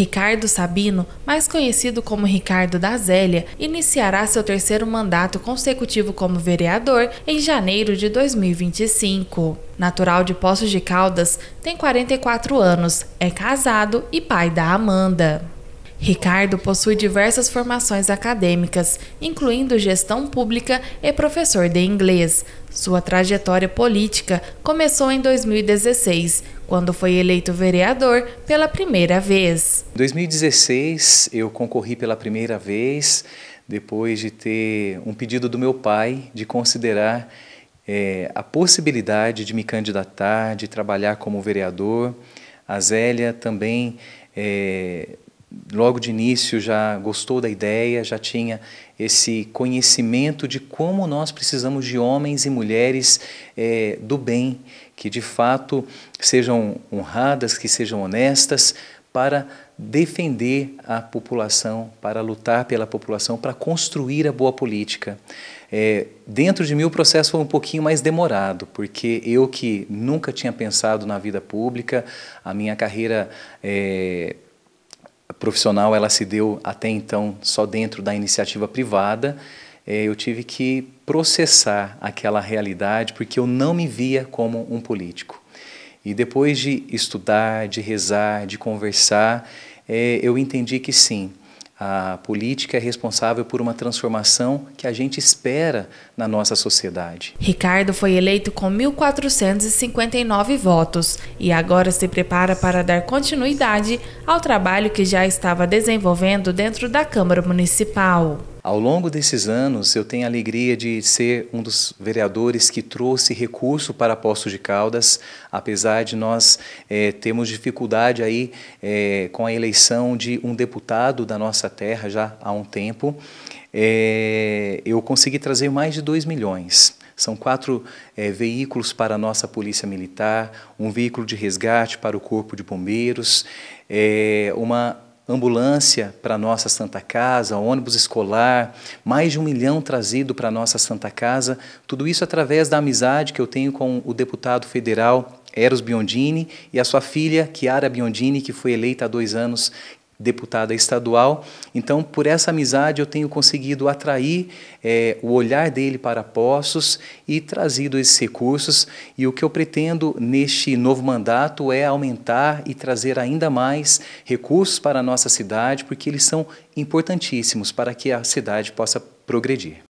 Ricardo Sabino, mais conhecido como Ricardo da Zélia, iniciará seu terceiro mandato consecutivo como vereador em janeiro de 2025. Natural de Poços de Caldas, tem 44 anos, é casado e pai da Amanda. Ricardo possui diversas formações acadêmicas, incluindo gestão pública e professor de inglês. Sua trajetória política começou em 2016, quando foi eleito vereador pela primeira vez. Em 2016, eu concorri pela primeira vez, depois de ter um pedido do meu pai de considerar é, a possibilidade de me candidatar, de trabalhar como vereador. A Zélia também é, logo de início já gostou da ideia, já tinha esse conhecimento de como nós precisamos de homens e mulheres é, do bem, que de fato sejam honradas, que sejam honestas, para defender a população, para lutar pela população, para construir a boa política. É, dentro de mim o processo foi um pouquinho mais demorado, porque eu que nunca tinha pensado na vida pública, a minha carreira é, profissional ela se deu até então só dentro da iniciativa privada, é, eu tive que processar aquela realidade porque eu não me via como um político. E depois de estudar, de rezar, de conversar, é, eu entendi que sim, a política é responsável por uma transformação que a gente espera na nossa sociedade. Ricardo foi eleito com 1.459 votos e agora se prepara para dar continuidade ao trabalho que já estava desenvolvendo dentro da Câmara Municipal. Ao longo desses anos, eu tenho a alegria de ser um dos vereadores que trouxe recurso para Poços de Caldas, apesar de nós é, termos dificuldade aí é, com a eleição de um deputado da nossa terra já há um tempo. É, eu consegui trazer mais de 2 milhões. São quatro é, veículos para a nossa Polícia Militar, um veículo de resgate para o Corpo de Bombeiros, é, uma ambulância para a nossa Santa Casa, ônibus escolar, mais de um milhão trazido para a nossa Santa Casa, tudo isso através da amizade que eu tenho com o deputado federal Eros Biondini e a sua filha, Chiara Biondini, que foi eleita há dois anos deputada estadual. Então, por essa amizade, eu tenho conseguido atrair é, o olhar dele para Poços e trazido esses recursos. E o que eu pretendo neste novo mandato é aumentar e trazer ainda mais recursos para a nossa cidade, porque eles são importantíssimos para que a cidade possa progredir.